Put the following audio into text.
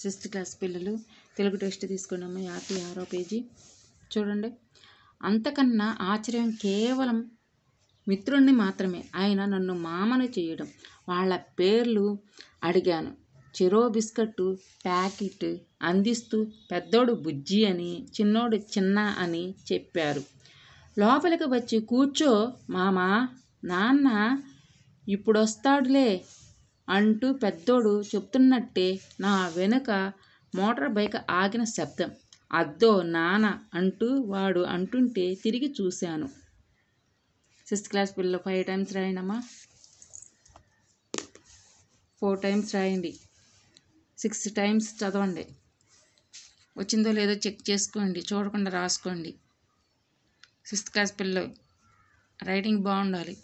sixth class పిల్లలు Telugu test తీసుకున్నాము యాభై ఆరో పేజీ చూడండి అంతకన్నా ఆశ్చర్యం కేవలం మిత్రుణ్ణి మాత్రమే ఆయన నన్ను మామను చేయడం వాళ్ళ పేర్లు అడిగాను చెరో బిస్కట్టు ప్యాకెట్ అందిస్తూ పెద్దోడు బుజ్జి అని చిన్నోడు చిన్న అని చెప్పారు లోపలికి వచ్చి కూర్చో మామా నాన్న ఇప్పుడు వస్తాడులే అంటూ పెద్దోడు చెప్తున్నట్టే నా వెనుక మోటార్ బైక్ ఆగిన శబ్దం అద్దో నాన్న అంటూ వాడు అంటుంటే తిరిగి చూశాను సిక్స్త్ క్లాస్ పిల్లలు ఫైవ్ టైమ్స్ రాయినమ్మా ఫోర్ టైమ్స్ రాయండి సిక్స్ టైమ్స్ చదవండి వచ్చిందో లేదో చెక్ చేసుకోండి చూడకుండా రాసుకోండి సిక్స్త్ క్లాస్ పిల్లలు రైటింగ్ బాగుండాలి